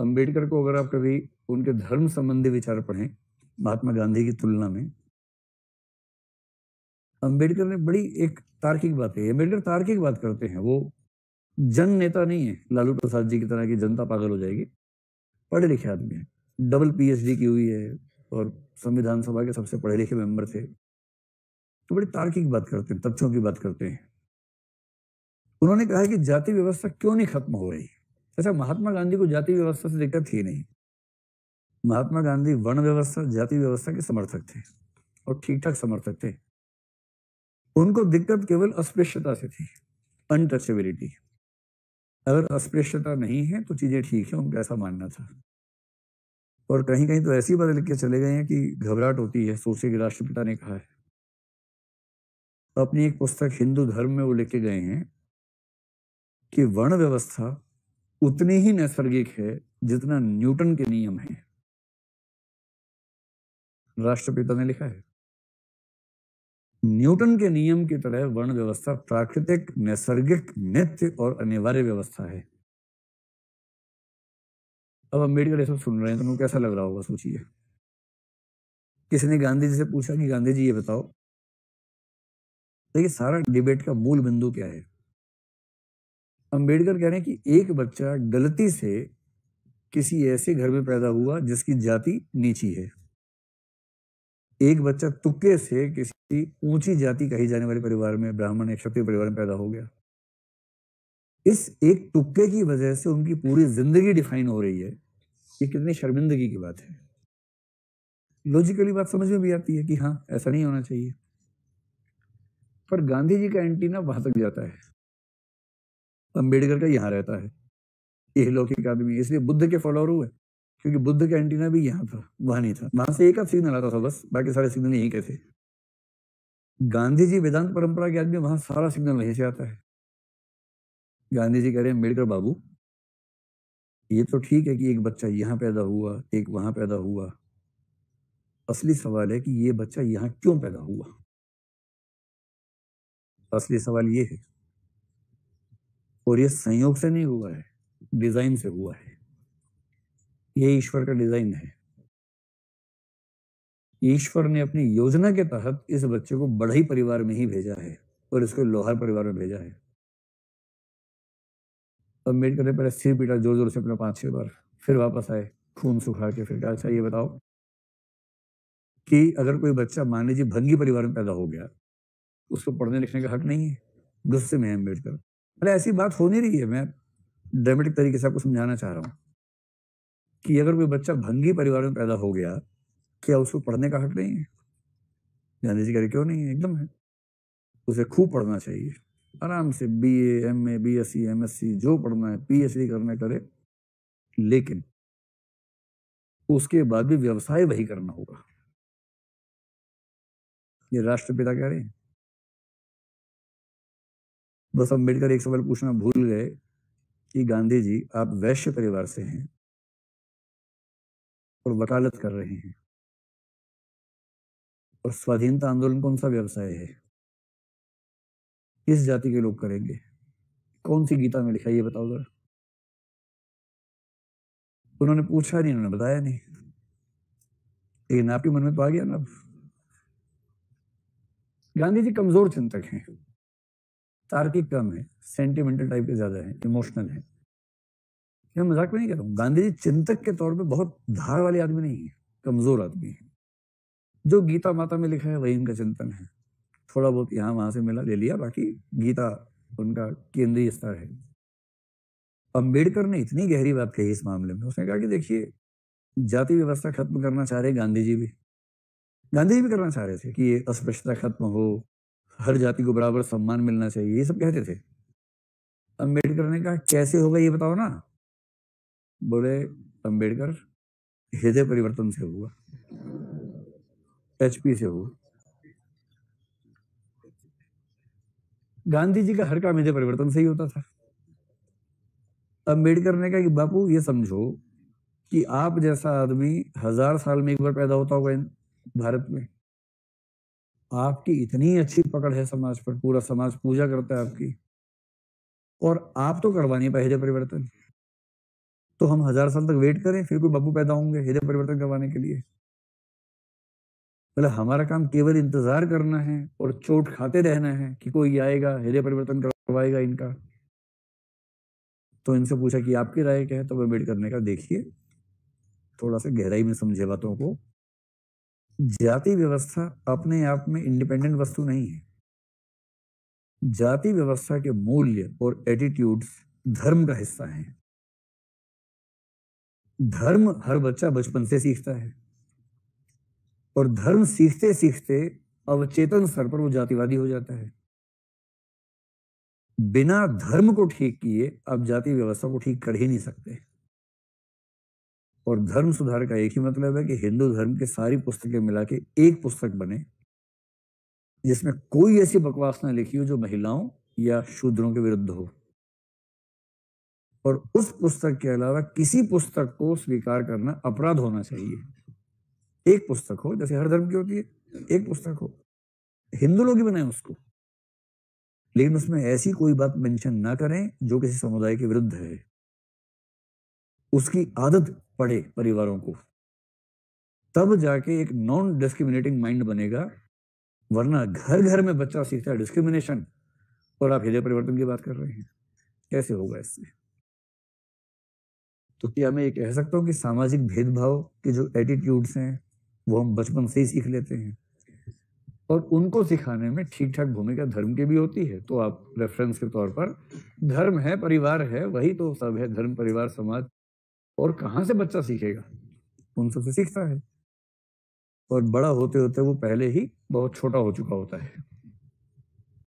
अंबेडकर को अगर आप कभी उनके धर्म संबंधी विचार पढ़ें महात्मा गांधी की तुलना में अंबेडकर ने बड़ी एक तार्किक बात है अंबेडकर तार्किक बात करते हैं वो जन नेता नहीं है लालू प्रसाद जी की तरह की जनता पागल हो जाएगी पढ़े लिखे आदमी है डबल पीएचडी की हुई है और संविधान सभा के सबसे पढ़े लिखे मेंबर थे तो बड़ी तार्किक बात करते हैं तथ्यों की बात करते हैं उन्होंने कहा कि जाति व्यवस्था क्यों नहीं खत्म हो रही ऐसा अच्छा, महात्मा गांधी को जाति व्यवस्था से दिक्कत थी नहीं महात्मा गांधी वर्ण व्यवस्था जाति व्यवस्था के समर्थक थे और ठीक ठाक समर्थक थे उनको दिक्कत केवल अस्पृश्यता से थी अनटचेबिलिटी अगर अस्पृश्यता नहीं है तो चीज़ें ठीक है उनका ऐसा मानना था और कहीं कहीं तो ऐसी बदल के चले गए हैं कि घबराहट होती है सोचे कि राष्ट्रपिता ने कहा है अपनी एक पुस्तक हिंदू धर्म में वो लेके गए हैं कि वर्ण व्यवस्था उतनी ही नैसर्गिक है जितना न्यूटन के नियम है राष्ट्रपिता ने लिखा है न्यूटन के नियम की तरह वर्ण व्यवस्था प्राकृतिक नैसर्गिक नित्य और अनिवार्य व्यवस्था है अब अम्बेडकर ये सुन रहे हैं तो उनको कैसा लग रहा होगा सोचिए किसी ने गांधी जी से पूछा कि गांधी जी ये बताओ देखिए सारा डिबेट का मूल बिंदु क्या है अंबेडकर कह रहे हैं कि एक बच्चा गलती से किसी ऐसे घर में पैदा हुआ जिसकी जाति नीची है एक बच्चा तुक्के से किसी ऊंची जाति कही जाने वाले परिवार में ब्राह्मण या क्षत्रिय परिवार में पैदा हो गया इस एक तुक्के की वजह से उनकी पूरी जिंदगी डिफाइन हो रही है ये कितनी शर्मिंदगी की बात है लॉजिकली बात समझ में भी आती है कि हाँ ऐसा नहीं होना चाहिए पर गांधी जी का एंटीना वहां तक जाता है अम्बेडकर का यहाँ रहता है ये लौकिक आदमी इसलिए बुद्ध के फॉलोअर हुए क्योंकि बुद्ध का एंटीना भी यहाँ था वहाँ नहीं था वहां से एक आध सिग्नल आता था बस बाकी सारे सिग्नल यहीं के थे गांधी जी वेदांत परंपरा के आदमी वहां सारा सिग्नल वहीं से आता है गांधी जी कह रहे हैं अम्बेडकर बाबू ये तो ठीक है कि एक बच्चा यहाँ पैदा हुआ एक वहाँ पैदा हुआ असली सवाल है कि ये बच्चा यहाँ क्यों पैदा हुआ असली सवाल ये है और ये संयोग से नहीं हुआ है डिजाइन से हुआ है ये ईश्वर का डिजाइन है ईश्वर ने अपनी योजना के तहत इस बच्चे को ही परिवार में ही भेजा है और इसको लोहार परिवार में भेजा है अम्बेडकर ने पहले सिर पीटा जोर जोर से अपना पांच छह बार फिर वापस आए खून सुखा के फिर कहा अच्छा ये बताओ कि अगर कोई बच्चा मान लीजिए भंगी परिवार में पैदा हो गया उसको पढ़ने लिखने का हक नहीं है गुस्से में है अम्बेडकर अरे ऐसी बात हो नहीं रही है मैं ड्रामेटिक तरीके से आपको समझाना चाह रहा हूँ कि अगर कोई बच्चा भंगी परिवार में पैदा हो गया क्या उसको पढ़ने का हक नहीं है गांधी जी कह रहे क्यों नहीं है एकदम है उसे खूब पढ़ना चाहिए आराम से B A M A B S C M S C जो पढ़ना है पी एच डी करना करे लेकिन उसके बाद भी व्यवसाय वही करना होगा ये राष्ट्रपिता कह रहे हैं बस अम्बेडकर एक सवाल पूछना भूल गए कि गांधी जी आप वैश्य परिवार से हैं और वकालत कर रहे हैं और स्वाधीनता आंदोलन कौन सा व्यवसाय है किस जाति के लोग करेंगे कौन सी गीता में लिखा ये बताओ जरा उन्होंने पूछा नहीं उन्होंने बताया नहीं लेकिन आपके मन में तो आ गया ना गांधी जी कमजोर चिंतक हैं तार्किक कम है सेंटिमेंटल टाइप के ज़्यादा है इमोशनल है मैं मजाक में नहीं कर रहा हूँ गांधी जी चिंतक के तौर पर बहुत धार वाले आदमी नहीं है कमज़ोर आदमी है जो गीता माता में लिखा है वही उनका चिंतन है थोड़ा बहुत यहाँ वहां से मिला ले लिया बाकी गीता उनका केंद्रीय स्तर है अम्बेडकर ने इतनी गहरी बात कही इस मामले में उसने कहा कि देखिए जाति व्यवस्था खत्म करना चाह रहे गांधी जी भी गांधी जी भी करना चाह रहे थे कि ये अस्पृश्यता खत्म हो हर जाति को बराबर सम्मान मिलना चाहिए ये सब कहते थे अम्बेडकर ने कहा कैसे होगा ये बताओ ना बोले अम्बेडकर हृदय परिवर्तन से हुआ एचपी से हुआ गांधी जी का हर काम हृदय परिवर्तन से ही होता था अम्बेडकर ने कहा कि बापू ये समझो कि आप जैसा आदमी हजार साल में एक बार पैदा होता होगा भारत में आपकी इतनी अच्छी पकड़ है समाज पर पूरा समाज पूजा करता है आपकी और आप तो करवा नहीं पाए हृदय परिवर्तन तो हम हजार साल तक वेट करें फिर कोई बाबू पैदा होंगे हृदय परिवर्तन करवाने के लिए मतलब हमारा काम केवल इंतजार करना है और चोट खाते रहना है कि कोई आएगा हृदय परिवर्तन करवाएगा इनका तो इनसे पूछा कि आपकी राय क्या है तो वे वेट करने का देखिए थोड़ा सा गहराई में समझे बातों को जाति व्यवस्था अपने आप में इंडिपेंडेंट वस्तु नहीं है जाति व्यवस्था के मूल्य और एटीट्यूड्स धर्म का हिस्सा हैं धर्म हर बच्चा बचपन से सीखता है और धर्म सीखते सीखते अवचेतन स्तर पर वो जातिवादी हो जाता है बिना धर्म को ठीक किए आप जाति व्यवस्था को ठीक कर ही नहीं सकते और धर्म सुधार का एक ही मतलब है कि हिंदू धर्म की सारी पुस्तकें मिला के एक पुस्तक बने जिसमें कोई ऐसी बकवास ना लिखी हो जो महिलाओं या शूद्रों के विरुद्ध हो और उस पुस्तक के अलावा किसी पुस्तक को स्वीकार करना अपराध होना चाहिए एक पुस्तक हो जैसे हर धर्म की होती है एक पुस्तक हो हिंदू लोग ही बनाए उसको लेकिन उसमें ऐसी कोई बात मेंशन ना करें जो किसी समुदाय के विरुद्ध है उसकी आदत पड़े परिवारों को तब जाके एक नॉन डिस्क्रिमिनेटिंग माइंड बनेगा वरना घर घर में बच्चा सीखता है डिस्क्रिमिनेशन और आप हृदय परिवर्तन की बात कर रहे हैं कैसे होगा इससे तो क्या मैं ये कह सकता हूँ कि सामाजिक भेदभाव के जो एटीट्यूड्स हैं वो हम बचपन से ही सीख लेते हैं और उनको सिखाने में ठीक ठाक भूमिका धर्म की भी होती है तो आप रेफरेंस के तौर पर धर्म है परिवार है वही तो सब है धर्म परिवार समाज और कहाँ से बच्चा सीखेगा उन सबसे सीखता है और बड़ा होते होते वो पहले ही बहुत छोटा हो चुका होता है